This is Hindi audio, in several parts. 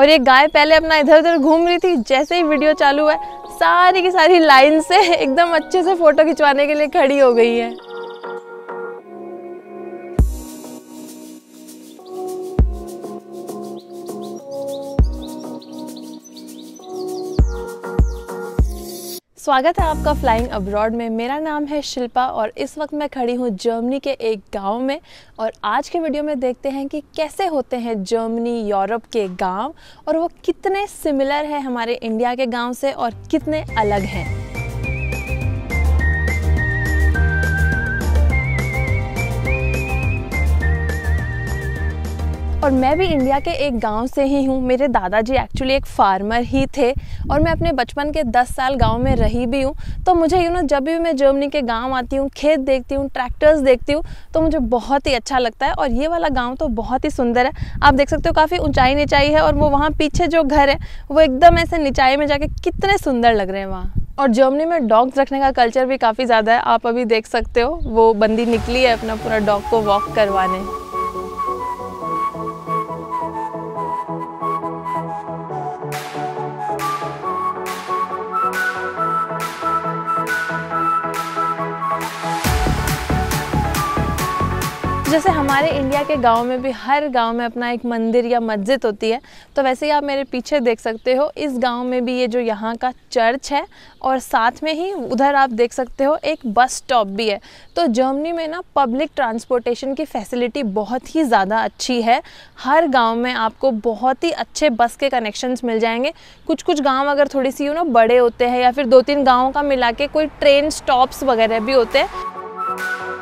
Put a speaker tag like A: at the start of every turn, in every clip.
A: और ये गाय पहले अपना इधर उधर घूम रही थी जैसे ही वीडियो चालू है सारी की सारी लाइन से एकदम अच्छे से फोटो खिंचवाने के लिए खड़ी हो गई है स्वागत है आपका फ्लाइंग अब्रॉड में मेरा नाम है शिल्पा और इस वक्त मैं खड़ी हूँ जर्मनी के एक गांव में और आज के वीडियो में देखते हैं कि कैसे होते हैं जर्मनी यूरोप के गांव और वो कितने सिमिलर हैं हमारे इंडिया के गांव से और कितने अलग हैं और मैं भी इंडिया के एक गांव से ही हूँ मेरे दादाजी एक्चुअली एक फार्मर ही थे और मैं अपने बचपन के 10 साल गांव में रही भी हूँ तो मुझे यू नो जब भी मैं जर्मनी के गांव आती हूँ खेत देखती हूँ ट्रैक्टर्स देखती हूँ तो मुझे बहुत ही अच्छा लगता है और ये वाला गाँव तो बहुत ही सुंदर है आप देख सकते हो काफ़ी ऊँचाई निचाई है और वो वहाँ पीछे जो घर है वो एकदम ऐसे निचाई में जाके कितने सुंदर लग रहे हैं वहाँ और जर्मनी में डॉग्स रखने का कल्चर भी काफ़ी ज़्यादा है आप अभी देख सकते हो वो बंदी निकली है अपना पूरा डॉग को वॉक करवाने जैसे हमारे इंडिया के गांव में भी हर गांव में अपना एक मंदिर या मस्जिद होती है तो वैसे ही आप मेरे पीछे देख सकते हो इस गांव में भी ये जो यहाँ का चर्च है और साथ में ही उधर आप देख सकते हो एक बस स्टॉप भी है तो जर्मनी में ना पब्लिक ट्रांसपोर्टेशन की फैसिलिटी बहुत ही ज़्यादा अच्छी है हर गाँव में आपको बहुत ही अच्छे बस के कनेक्शन मिल जाएंगे कुछ कुछ गाँव अगर थोड़ी सी यू नो बड़े होते हैं या फिर दो तीन गाँव का मिला के कोई ट्रेन स्टॉप्स वगैरह भी होते हैं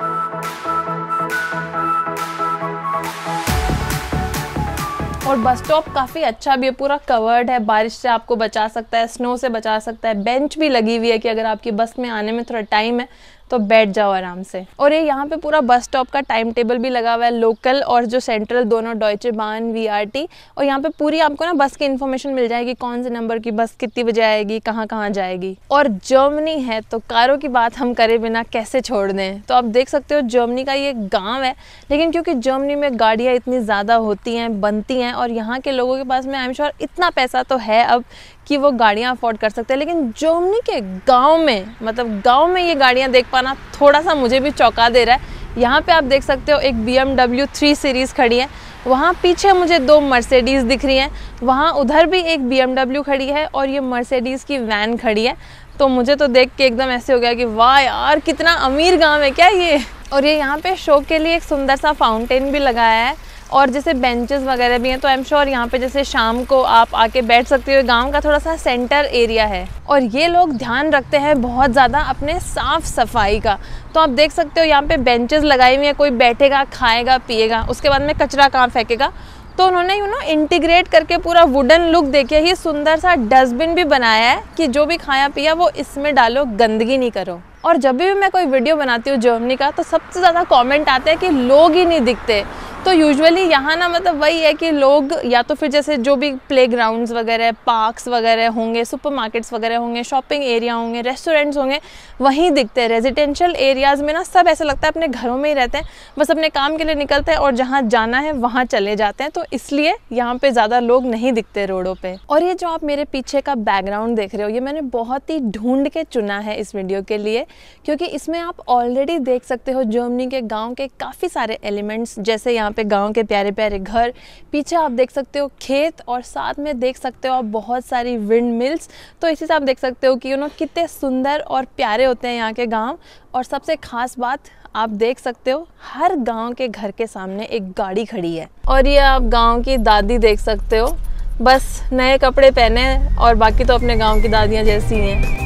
A: और बस स्टॉप काफ़ी अच्छा भी है पूरा कवर्ड है बारिश से आपको बचा सकता है स्नो से बचा सकता है बेंच भी लगी हुई है कि अगर आपकी बस में आने में थोड़ा टाइम है तो बैठ जाओ आराम से और ये यहाँ पे पूरा बस स्टॉप का टाइम टेबल भी लगा हुआ है लोकल और जो सेंट्रल दोनों डॉयचे बान वी और यहाँ पे पूरी आपको ना बस की इन्फॉर्मेशन मिल जाएगी कौन से नंबर की बस कितनी बजे आएगी कहाँ कहाँ जाएगी और जर्मनी है तो कारों की बात हम करे बिना कैसे छोड़ दें तो आप देख सकते हो जर्मनी का ये गाँव है लेकिन क्योंकि जर्मनी में गाड़ियाँ इतनी ज़्यादा होती हैं बनती हैं और यहाँ के लोगों के पास में आई एम श्योर इतना पैसा तो है अब कि वो गाड़ियाँ अफोर्ड कर सकते हैं लेकिन जोमनी के गांव में मतलब गांव में ये गाड़ियाँ देख पाना थोड़ा सा मुझे भी चौंका दे रहा है यहाँ पे आप देख सकते हो एक B M W three series खड़ी है वहाँ पीछे मुझे दो मर्सिडीज़ दिख रही हैं वहाँ उधर भी एक बी एम डब्ल्यू खड़ी है और ये मर्सिडीज़ की वैन खड़ी है तो मुझे तो देख के एकदम ऐसे हो गया कि वाह यार कितना अमीर गांव है क्या ये और ये यहाँ पे शो के लिए एक सुंदर सा फाउंटेन भी लगाया है और जैसे बेंचेस वगैरह भी हैं तो आई एम श्योर यहाँ पे जैसे शाम को आप आके बैठ सकते हो गांव का थोड़ा सा सेंटर एरिया है और ये लोग ध्यान रखते हैं बहुत ज़्यादा अपने साफ़ सफाई का तो आप देख सकते हो यहाँ पे बेंचेस लगाई हुई हैं कोई बैठेगा खाएगा पिएगा उसके बाद में कचरा कहाँ फेंकेगा तो उन्होंने यू नो इंटीग्रेट करके पूरा वुडन लुक देखिए ही सुंदर सा डस्टबिन भी बनाया है कि जो भी खाया पिया वो इसमें डालो गंदगी नहीं करो और जब भी मैं कोई वीडियो बनाती हूँ जर्मनी का तो सबसे ज़्यादा कमेंट आते हैं कि लोग ही नहीं दिखते तो यूजुअली यहाँ ना मतलब वही है कि लोग या तो फिर जैसे जो भी प्ले ग्राउंड्स वगैरह पार्क्स वगैरह होंगे सुपर मार्केट्स वगैरह होंगे शॉपिंग एरिया होंगे रेस्टोरेंट्स होंगे वहीं दिखते हैं रेजिडेंशियल एरियाज़ में ना सब ऐसा लगता है अपने घरों में ही रहते हैं बस अपने काम के लिए निकलते हैं और जहाँ जाना है वहाँ चले जाते हैं तो इसलिए यहाँ पर ज़्यादा लोग नहीं दिखते रोडों पर और ये जो आप मेरे पीछे का बैकग्राउंड देख रहे हो ये मैंने बहुत ही ढूंढ के चुना है इस वीडियो के लिए क्योंकि इसमें आप ऑलरेडी देख सकते हो जर्मनी के गांव के काफ़ी सारे एलिमेंट्स जैसे यहाँ पे गांव के प्यारे प्यारे घर पीछे आप देख सकते हो खेत और साथ में देख सकते हो आप बहुत सारी विंड मिल्स तो इसी से आप देख सकते हो कि यू नो कितने सुंदर और प्यारे होते हैं यहाँ के गाँव और सबसे ख़ास बात आप देख सकते हो हर गाँव के घर के सामने एक गाड़ी खड़ी है और ये आप गाँव की दादी देख सकते हो बस नए कपड़े पहने और बाकी तो अपने गांव की दादियां जैसी हैं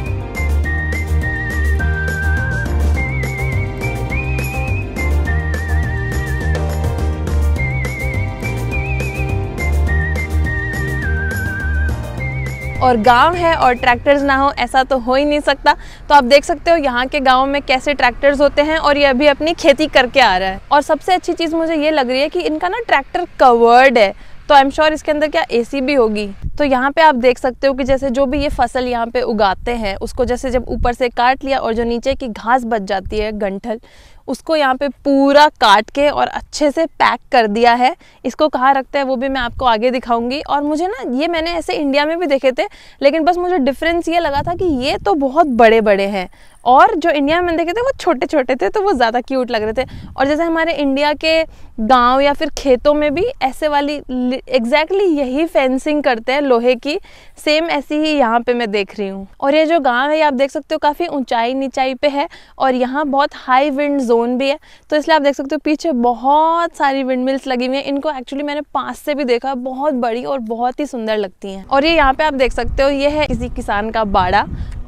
A: और गांव है और ट्रैक्टर्स ना हो ऐसा तो हो ही नहीं सकता तो आप देख सकते हो यहाँ के गाँव में कैसे ट्रैक्टर्स होते हैं और ये अभी अपनी खेती करके आ रहा है और सबसे अच्छी चीज़ मुझे ये लग रही है कि इनका ना ट्रैक्टर कवर्ड है तो आई एम श्योर इसके अंदर क्या ए भी होगी तो यहाँ पे आप देख सकते हो कि जैसे जो भी ये फसल यहाँ पे उगाते हैं उसको जैसे जब ऊपर से काट लिया और जो नीचे की घास बच जाती है गंठल उसको यहाँ पे पूरा काट के और अच्छे से पैक कर दिया है इसको कहाँ रखते हैं वो भी मैं आपको आगे दिखाऊंगी और मुझे ना ये मैंने ऐसे इंडिया में भी देखे थे लेकिन बस मुझे डिफरेंस ये लगा था कि ये तो बहुत बड़े बड़े हैं और जो इंडिया में देखे थे वो छोटे छोटे थे तो वो ज़्यादा क्यूट लग रहे थे और जैसे हमारे इंडिया के गाँव या फिर खेतों में भी ऐसे वाली एग्जैक्टली यही फेंसिंग करते हैं लोहे की सेम ऐसी ही यहाँ पे मैं देख रही हूँ और ये जो गांव है आप देख सकते हो काफ़ी ऊंचाई नीचाई पे है और यहाँ बहुत हाई विंड जोन भी है तो इसलिए आप देख सकते हो पीछे बहुत सारी विंड मिल्स लगी हुई हैं इनको एक्चुअली मैंने पास से भी देखा बहुत बड़ी और बहुत ही सुंदर लगती हैं और ये यहाँ पे आप देख सकते हो ये है किसी किसान का बाड़ा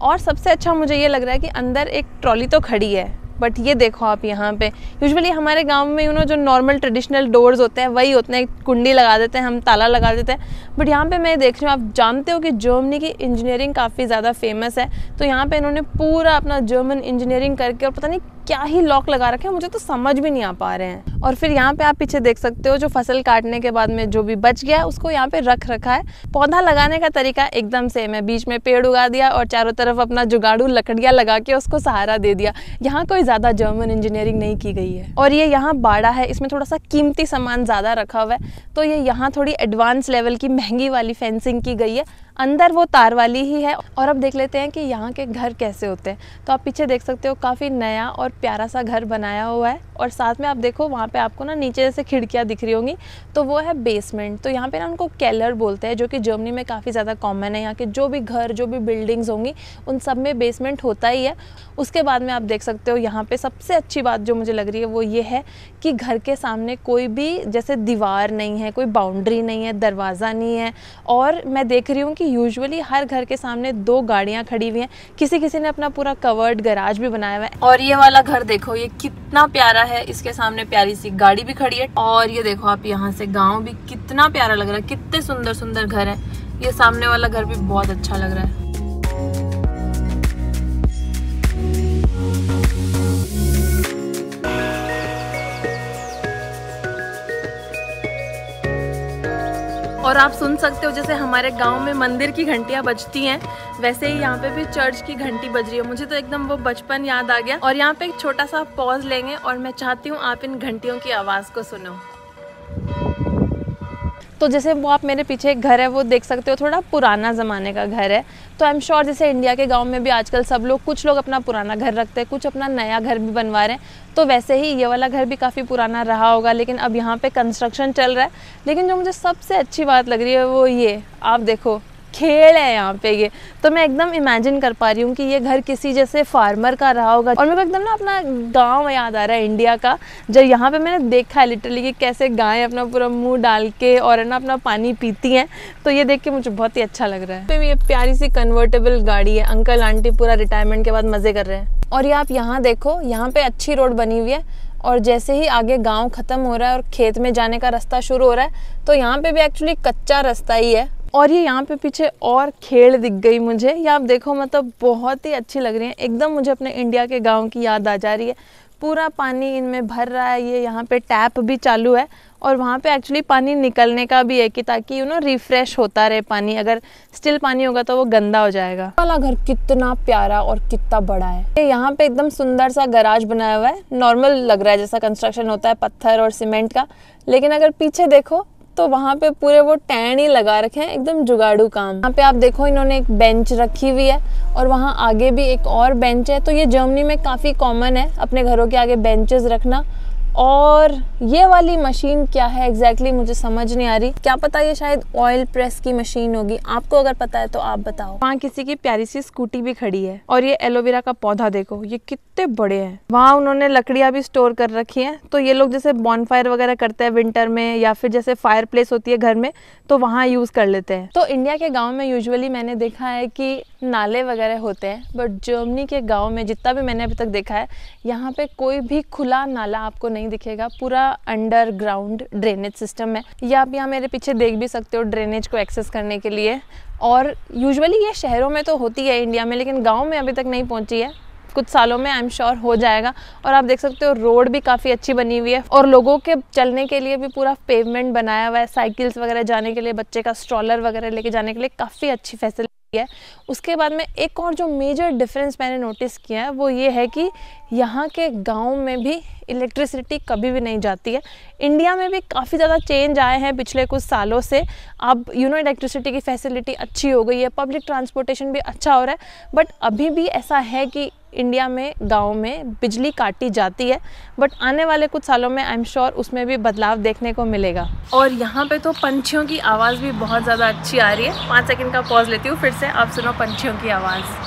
A: और सबसे अच्छा मुझे ये लग रहा है कि अंदर एक ट्रॉली तो खड़ी है बट ये देखो आप यहाँ पे यूजुअली हमारे गांव में यू नो जो नॉर्मल ट्रेडिशनल डोर्स होते हैं वही होते हैं कुंडी लगा देते हैं हम ताला लगा देते हैं बट यहाँ पे मैं देख रही हूँ आप जानते हो कि जर्मनी की इंजीनियरिंग काफ़ी ज़्यादा फेमस है तो यहाँ पर इन्होंने पूरा अपना जर्मन इंजीनियरिंग करके और पता नहीं क्या ही लॉक लगा रखे हैं मुझे तो समझ भी नहीं आ पा रहे हैं और फिर यहाँ पे आप पीछे देख सकते हो जो फसल काटने के बाद में जो भी बच गया उसको यहाँ पे रख रखा है पौधा लगाने का तरीका एकदम सेम है बीच में पेड़ उगा दिया और चारों तरफ अपना जुगाड़ू लकड़िया लगा के उसको सहारा दे दिया यहाँ कोई ज़्यादा जर्मन इंजीनियरिंग नहीं की गई है और ये यहाँ बाड़ा है इसमें थोड़ा सा कीमती सामान ज़्यादा रखा हुआ है तो ये यहाँ थोड़ी एडवांस लेवल की महंगी वाली फेंसिंग की गई है अंदर वो तार वाली ही है और अब देख लेते हैं कि यहाँ के घर कैसे होते हैं तो आप पीछे देख सकते हो काफ़ी नया और प्यारा सा घर बनाया हुआ है और साथ में आप देखो वहाँ पे आपको ना नीचे जैसे खिड़कियाँ दिख रही होंगी तो वो है बेसमेंट तो यहाँ पे ना उनको कैलर बोलते हैं जो कि जर्मनी में काफ़ी ज़्यादा कॉमन है यहाँ के जो भी घर जो भी बिल्डिंग्स होंगी उन सब में बेसमेंट होता ही है उसके बाद में आप देख सकते हो यहाँ पर सबसे अच्छी बात जो मुझे लग रही है वो ये है कि घर के सामने कोई भी जैसे दीवार नहीं है कोई बाउंड्री नहीं है दरवाज़ा नहीं है और मैं देख रही हूँ कि यूजली हर घर के सामने दो गाड़ियाँ खड़ी हुई हैं किसी किसी ने अपना पूरा कवर्ड गराज भी बनाया हुआ है और ये वाला घर देखो ये कितना कितना प्यारा है इसके सामने प्यारी सी गाड़ी भी खड़ी है और ये देखो आप यहाँ से गाँव भी कितना प्यारा लग रहा है कितने सुंदर सुंदर घर है ये सामने वाला घर भी बहुत अच्छा लग रहा है और आप सुन सकते हो जैसे हमारे गांव में मंदिर की घंटियां बजती हैं वैसे ही यहाँ पे भी चर्च की घंटी बज रही है मुझे तो एकदम वो बचपन याद आ गया और यहाँ पे एक छोटा सा पॉज लेंगे और मैं चाहती हूँ आप इन घंटियों की आवाज़ को सुनो तो जैसे वो आप मेरे पीछे एक घर है वो देख सकते हो थोड़ा पुराना ज़माने का घर है तो आई एम श्योर जैसे इंडिया के गाँव में भी आजकल सब लोग कुछ लोग अपना पुराना घर रखते हैं कुछ अपना नया घर भी बनवा रहे हैं तो वैसे ही ये वाला घर भी काफ़ी पुराना रहा होगा लेकिन अब यहाँ पर कंस्ट्रक्शन चल रहा है लेकिन जो मुझे सबसे अच्छी बात लग रही है वो ये आप देखो खेल है यहाँ पे ये तो मैं एकदम इमेजिन कर पा रही हूँ कि ये घर किसी जैसे फार्मर का रहा होगा और मेरे को एकदम ना अपना गांव याद आ रहा है इंडिया का जब यहाँ पे मैंने देखा है लिटरली कि कैसे गायें अपना पूरा मुंह डाल के और ना अपना पानी पीती हैं तो ये देख के मुझे बहुत ही अच्छा लग रहा है तो ये प्यारी सी कन्वर्टेबल गाड़ी है अंकल आंटी पूरा रिटायरमेंट के बाद मज़े कर रहे हैं और ये आप यहाँ देखो यहाँ पे अच्छी रोड बनी हुई है और जैसे ही आगे गांव ख़त्म हो रहा है और खेत में जाने का रास्ता शुरू हो रहा है तो यहाँ पे भी एक्चुअली कच्चा रास्ता ही है और ये यहाँ पे पीछे और खेड़ दिख गई मुझे ये आप देखो मतलब बहुत ही अच्छी लग रही है एकदम मुझे अपने इंडिया के गाँव की याद आ जा रही है पूरा पानी इनमें भर रहा है ये यहाँ पे टैप भी चालू है और वहाँ पे एक्चुअली पानी निकलने का भी है कि ताकि यू नो रिफ्रेश होता रहे पानी अगर स्टिल पानी होगा तो वो गंदा हो जाएगा वाला घर कितना प्यारा और कितना बड़ा है यहाँ पे एकदम सुंदर सा गराज बनाया हुआ है नॉर्मल लग रहा है जैसा कंस्ट्रक्शन होता है पत्थर और सीमेंट का लेकिन अगर पीछे देखो तो वहाँ पे पूरे वो टैन ही लगा रखे हैं एकदम जुगाड़ू काम यहाँ पे आप देखो इन्होंने एक बेंच रखी हुई है और वहाँ आगे भी एक और बेंच है तो ये जर्मनी में काफ़ी कॉमन है अपने घरों के आगे बेंचेस रखना और ये वाली मशीन क्या है एग्जैक्टली exactly मुझे समझ नहीं आ रही क्या पता ये शायद ऑयल प्रेस की मशीन होगी आपको अगर पता है तो आप बताओ वहाँ किसी की प्यारी सी स्कूटी भी खड़ी है और ये एलोवेरा का पौधा देखो ये कितने बड़े हैं वहाँ उन्होंने लकड़ियाँ भी स्टोर कर रखी हैं तो ये लोग जैसे बॉनफायर वगैरह करते हैं विंटर में या फिर जैसे फायर प्लेस होती है घर में तो वहाँ यूज़ कर लेते हैं तो इंडिया के गाँव में यूजली मैंने देखा है कि नाले वगैरह होते हैं बट जर्मनी के गाँव में जितना भी मैंने अभी तक देखा है यहाँ पे कोई भी खुला नाला आपको नहीं दिखेगा पूरा अंडरग्राउंड ड्रेनेज सिस्टम है ये आप यहाँ मेरे पीछे देख भी सकते हो ड्रेनेज को एक्सेस करने के लिए और यूजुअली ये शहरों में तो होती है इंडिया में लेकिन गाँव में अभी तक नहीं पहुँची है कुछ सालों में आई एम श्योर हो जाएगा और आप देख सकते हो रोड भी काफ़ी अच्छी बनी हुई है और लोगों के चलने के लिए भी पूरा पेवमेंट बनाया हुआ है साइकिल्स वगैरह जाने के लिए बच्चे का स्ट्रॉलर वगैरह लेके जाने के लिए काफ़ी अच्छी फैसिलिटी है उसके बाद में एक और जो मेजर डिफरेंस मैंने नोटिस किया है वो ये है कि यहाँ के गाँव में भी इलेक्ट्रिसिटी कभी भी नहीं जाती है इंडिया में भी काफ़ी ज़्यादा चेंज आए हैं पिछले कुछ सालों से अब यू नो इलेक्ट्रिसिटी की फैसिलिटी अच्छी हो गई है पब्लिक ट्रांसपोर्टेशन भी अच्छा हो रहा है बट अभी भी ऐसा है कि इंडिया में गाँव में बिजली काटी जाती है बट आने वाले कुछ सालों में आई एम श्योर उसमें भी बदलाव देखने को मिलेगा और यहाँ पे तो पंछियों की आवाज़ भी बहुत ज़्यादा अच्छी आ रही है पाँच सेकंड का पॉज लेती हूँ फिर से आप सुनो पंछियों की आवाज़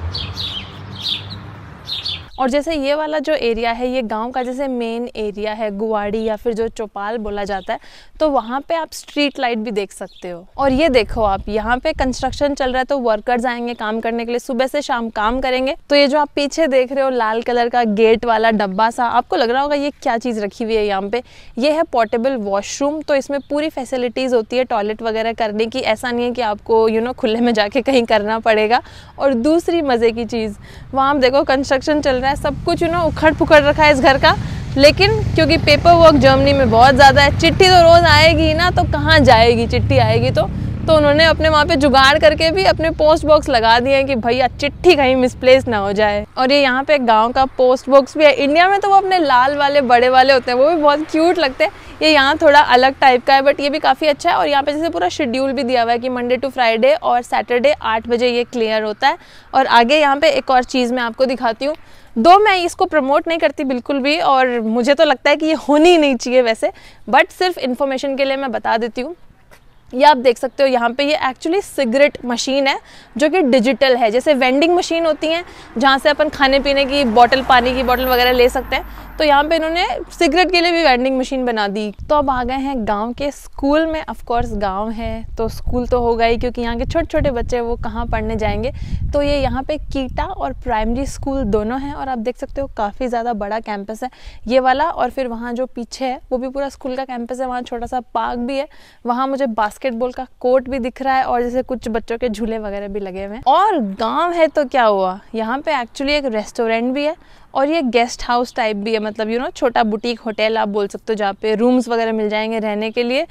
A: और जैसे ये वाला जो एरिया है ये गांव का जैसे मेन एरिया है गुवाड़ी या फिर जो चौपाल बोला जाता है तो वहाँ पे आप स्ट्रीट लाइट भी देख सकते हो और ये देखो आप यहाँ पे कंस्ट्रक्शन चल रहा है तो वर्कर्स आएंगे काम करने के लिए सुबह से शाम काम करेंगे तो ये जो आप पीछे देख रहे हो लाल कलर का गेट वाला डब्बा सा आपको लग रहा होगा ये क्या चीज़ रखी हुई है यहाँ पे ये है पोर्टेबल वॉशरूम तो इसमें पूरी फैसिलिटीज़ होती है टॉयलेट वगैरह करने की ऐसा नहीं है कि आपको यू you नो know, खुले में जाके कहीं करना पड़ेगा और दूसरी मज़े की चीज़ वहां देखो कंस्ट्रक्शन चल रहा है है सब कुछ उन्होंने उखड़ पुखड़ रखा है इस घर का लेकिन क्योंकि पेपर वर्क जर्मनी में बहुत ज़्यादा है चिट्ठी तो रोज़ आएगी ना तो कहाँ जाएगी चिट्ठी आएगी तो तो उन्होंने अपने वहाँ पे जुगाड़ करके भी अपने पोस्ट बॉक्स लगा दिए हैं कि भैया चिट्ठी कहीं मिसप्लेस ना हो जाए और ये यहाँ पे गांव का पोस्ट बॉक्स भी है इंडिया में तो वो अपने लाल वाले बड़े वाले होते हैं वो भी बहुत क्यूट लगते हैं ये यहाँ थोड़ा अलग टाइप का है बट ये भी काफ़ी अच्छा है और यहाँ पे जैसे पूरा शेड्यूल भी दिया हुआ है कि मंडे टू फ्राइडे और सैटरडे आठ बजे ये क्लियर होता है और आगे यहाँ पे एक और चीज़ मैं आपको दिखाती हूँ दो मैं इसको प्रमोट नहीं करती बिल्कुल भी और मुझे तो लगता है कि ये होनी ही नहीं चाहिए वैसे बट सिर्फ इन्फॉर्मेशन के लिए मैं बता देती हूँ ये आप देख सकते हो यहाँ पे ये एक्चुअली सिगरेट मशीन है जो कि डिजिटल है जैसे वेंडिंग मशीन होती हैं जहाँ से अपन खाने पीने की बॉटल पानी की बॉटल वगैरह ले सकते हैं तो यहाँ पे इन्होंने सिगरेट के लिए भी वेंडिंग मशीन बना दी तो अब आ गए हैं गांव के स्कूल में कोर्स गांव है तो स्कूल तो होगा ही क्योंकि यहाँ के छोटे छोटे बच्चे वो कहाँ पढ़ने जाएंगे तो ये यहाँ पे कीटा और प्राइमरी स्कूल दोनों हैं और आप देख सकते हो काफ़ी ज़्यादा बड़ा कैंपस है ये वाला और फिर वहाँ जो पीछे है वो भी पूरा स्कूल का कैंपस है वहाँ छोटा सा पार्क भी है वहाँ मुझे बास्केट बास्केटबॉल का कोर्ट भी दिख रहा है और जैसे कुछ बच्चों के झूले वगैरह भी लगे हुए हैं और गाँव है तो क्या हुआ यहाँ पे एक्चुअली एक रेस्टोरेंट भी है और ये गेस्ट हाउस टाइप भी है मतलब यू नो छोटा बुटीक होटल आप बोल सकते हो जहाँ पे रूम्स वगैरह मिल जाएंगे रहने के लिए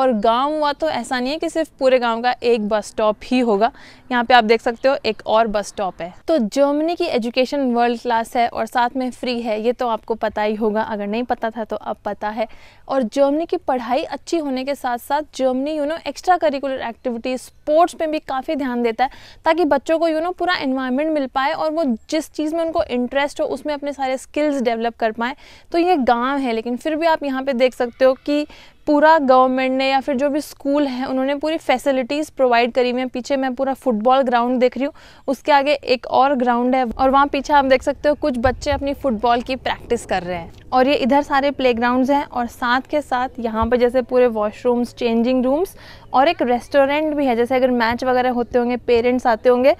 A: और गांव हुआ तो ऐसा नहीं है कि सिर्फ पूरे गांव का एक बस स्टॉप ही होगा यहाँ पे आप देख सकते हो एक और बस स्टॉप है तो जर्मनी की एजुकेशन वर्ल्ड क्लास है और साथ में फ्री है ये तो आपको पता ही होगा अगर नहीं पता था तो अब पता है और जर्मनी की पढ़ाई अच्छी होने के साथ साथ Germany you know extra curricular activities sports में भी काफ़ी ध्यान देता है ताकि बच्चों को यू नो पूरा इन्वायरमेंट मिल पाए और वो जिस चीज़ में उनको इंटरेस्ट हो उस उसमें अपने सारे स्किल्स डेवलप कर पाएँ तो ये गाँव है लेकिन फिर भी आप यहाँ पर देख सकते हो कि पूरा गवर्नमेंट ने या फिर जो भी स्कूल है उन्होंने पूरी फैसिलिटीज़ प्रोवाइड करी हुई है पीछे मैं पूरा फुटबॉल ग्राउंड देख रही हूँ उसके आगे एक और ग्राउंड है और वहाँ पीछे आप देख सकते हो कुछ बच्चे अपनी फुटबॉल की प्रैक्टिस कर रहे हैं और ये इधर सारे प्लेग्राउंड्स हैं और साथ के साथ यहाँ पर जैसे पूरे वॉशरूम्स चेंजिंग रूम्स और एक रेस्टोरेंट भी है जैसे अगर मैच वगैरह होते होंगे पेरेंट्स आते होंगे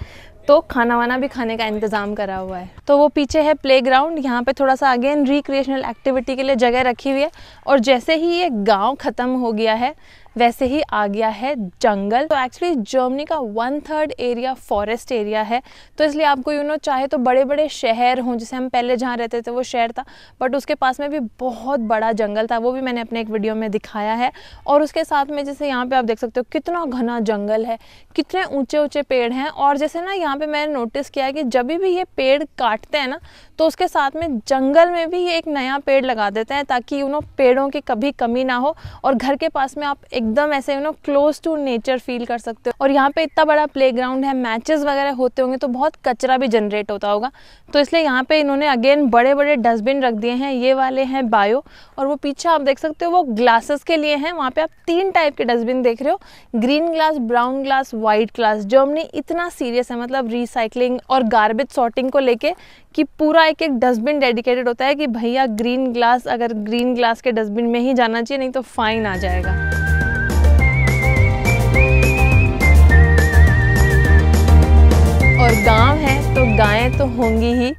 A: तो खाना वाना भी खाने का इंतज़ाम करा हुआ है तो वो पीछे है प्ले ग्राउंड यहाँ पे थोड़ा सा आगे रिक्रिएशनल एक्टिविटी के लिए जगह रखी हुई है और जैसे ही ये गाँव ख़त्म हो गया है वैसे ही आ गया है जंगल तो एक्चुअली जर्मनी का one third area forest area है तो इसलिए आपको यू you नो know, चाहे तो बड़े बड़े शहर हों जैसे हम पहले जहाँ रहते थे वो शहर था बट उसके पास में भी बहुत बड़ा जंगल था वो भी मैंने अपने एक वीडियो में दिखाया है और उसके साथ में जैसे यहाँ पर आप देख सकते हो कितना घना जंगल है कितने ऊँचे ऊँचे पेड़ हैं और जैसे ना यहाँ पर मैंने नोटिस किया है कि जब भी ये पेड़ काटते हैं ना तो उसके साथ में जंगल में भी ये एक नया पेड़ लगा देते हैं ताकि यू नो पेड़ों की कभी कमी ना हो और घर के पास में आप एकदम ऐसे you know close to nature feel कर सकते हो और यहाँ पे इतना बड़ा प्ले ग्राउंड है मैचेस वगैरह होते होंगे तो बहुत कचरा भी जनरेट होता होगा तो इसलिए यहाँ पे इन्होंने अगेन बड़े बड़े डस्टबिन रख दिए हैं ये वाले हैं बायो और वो पीछे आप देख सकते हो वो ग्लासेस के लिए हैं वहाँ पे आप तीन टाइप के डस्टबिन देख रहे हो green glass brown glass white glass जो हमने इतना सीरियस है मतलब रिसाइकलिंग और गार्बेज सॉर्टिंग को लेके कि पूरा एक एक डस्टबिन डेडिकेटेड होता है कि भैया ग्रीन ग्लास अगर ग्रीन ग्लास के डस्टबिन में ही जाना चाहिए नहीं तो फाइन आ जाएगा और गांव है तो गायें तो होंगी ही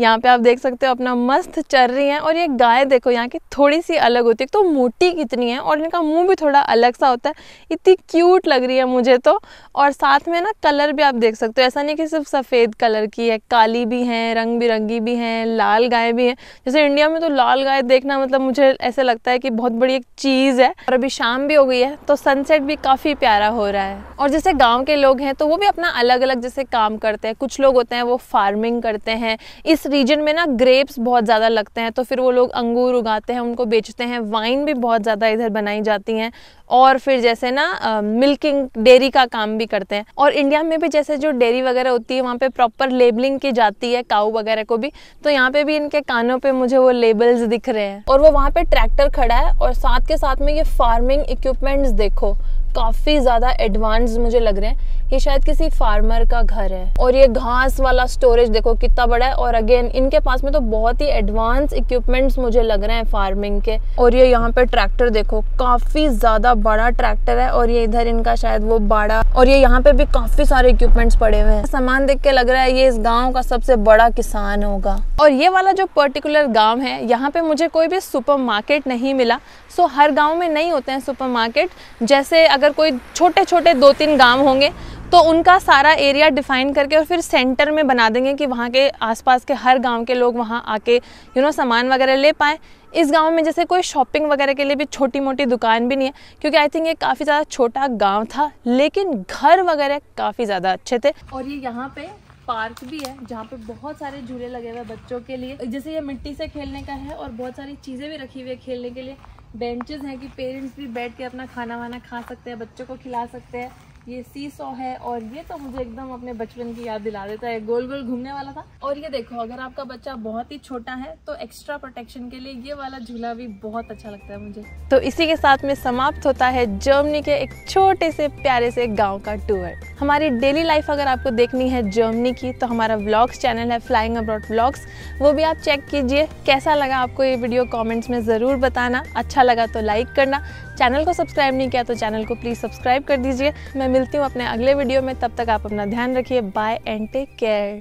A: यहाँ पे आप देख सकते हो अपना मस्त चर रही हैं और ये गाय देखो यहाँ की थोड़ी सी अलग होती है तो मोटी कितनी है और इनका मुंह भी थोड़ा अलग सा होता है इतनी क्यूट लग रही है मुझे तो और साथ में ना कलर भी आप देख सकते हो ऐसा नहीं कि सिर्फ सफ़ेद कलर की है काली भी हैं रंग बिरंगी भी हैं लाल गाय भी हैं जैसे इंडिया में तो लाल गाय देखना मतलब मुझे ऐसा लगता है कि बहुत बड़ी एक चीज़ है और अभी शाम भी हो गई है तो सनसेट भी काफ़ी प्यारा हो रहा है और जैसे गाँव के लोग हैं तो वो भी अपना अलग अलग जैसे काम करते हैं कुछ लोग होते हैं वो फार्मिंग करते हैं इस रीजन में ना ग्रेप्स बहुत ज़्यादा लगते हैं तो फिर वो लोग अंगूर उगाते हैं उनको बेचते हैं वाइन भी बहुत ज़्यादा इधर बनाई जाती हैं और फिर जैसे ना मिल्किंग डेयरी का काम भी करते हैं और इंडिया में भी जैसे जो डेयरी वगैरह होती है वहाँ पे प्रॉपर लेबलिंग की जाती है काऊ वगैरह को भी तो यहाँ पे भी इनके कानों पे मुझे वो लेबल्स दिख रहे हैं और वो वहाँ पे ट्रैक्टर खड़ा है और साथ के साथ में ये फार्मिंग इक्विपमेंट्स देखो काफ़ी ज़्यादा एडवांस मुझे लग रहे हैं ये शायद किसी फार्मर का घर है और ये घास वाला स्टोरेज देखो कितना बड़ा है और अगेन इनके पास में तो बहुत ही एडवांस इक्विपमेंट्स मुझे लग रहे हैं फार्मिंग के और ये यहाँ पे ट्रैक्टर देखो काफ़ी ज़्यादा बड़ा ट्रैक्टर है और ये इधर इनका शायद वो बाड़ा और ये यहाँ पे भी काफ़ी सारे इक्विपमेंट्स पड़े हुए हैं सामान देख के लग रहा है ये इस गाँव का सबसे बड़ा किसान होगा और ये वाला जो पर्टिकुलर गाँव है यहाँ पे मुझे कोई भी सुपर नहीं मिला सो हर गाँव में नहीं होते हैं सुपर जैसे अगर कोई छोटे छोटे दो तीन गांव होंगे तो उनका सारा एरिया डिफाइन करके और फिर सेंटर में बना देंगे कि वहाँ के आसपास के हर गांव के लोग वहाँ आके यू नो सामान वगैरह ले पाए इस गांव में जैसे कोई शॉपिंग वगैरह के लिए भी छोटी मोटी दुकान भी नहीं है क्योंकि आई थिंक ये काफ़ी ज़्यादा छोटा गांव था लेकिन घर वगैरह काफ़ी ज़्यादा अच्छे थे और ये यहाँ पर पार्क भी है जहाँ पे बहुत सारे झूले लगे हुए बच्चों के लिए जैसे ये मिट्टी से खेलने का है और बहुत सारी चीज़ें भी रखी हुई है खेलने के लिए बेंचेस हैं कि पेरेंट्स भी बैठ के अपना खाना वाना खा सकते हैं बच्चों को खिला सकते हैं ये सी सॉ है और ये तो मुझे एकदम अपने बचपन की याद दिला देता है गोल गोल घूमने वाला था और ये देखो अगर आपका बच्चा बहुत ही छोटा है तो एक्स्ट्रा प्रोटेक्शन के लिए ये वाला झूला भी बहुत अच्छा लगता है मुझे तो इसी के साथ में समाप्त होता है जर्मनी के एक छोटे से प्यारे से गाँव का टूर हमारी डेली लाइफ अगर आपको देखनी है जर्मनी की तो हमारा ब्लॉग्स चैनल है फ्लाइंग अब्रॉड ब्लॉग्स वो भी आप चेक कीजिए कैसा लगा आपको ये वीडियो कमेंट्स में ज़रूर बताना अच्छा लगा तो लाइक करना चैनल को सब्सक्राइब नहीं किया तो चैनल को प्लीज़ सब्सक्राइब कर दीजिए मैं मिलती हूँ अपने अगले वीडियो में तब तक आप अपना ध्यान रखिए बाय एंड टेक केयर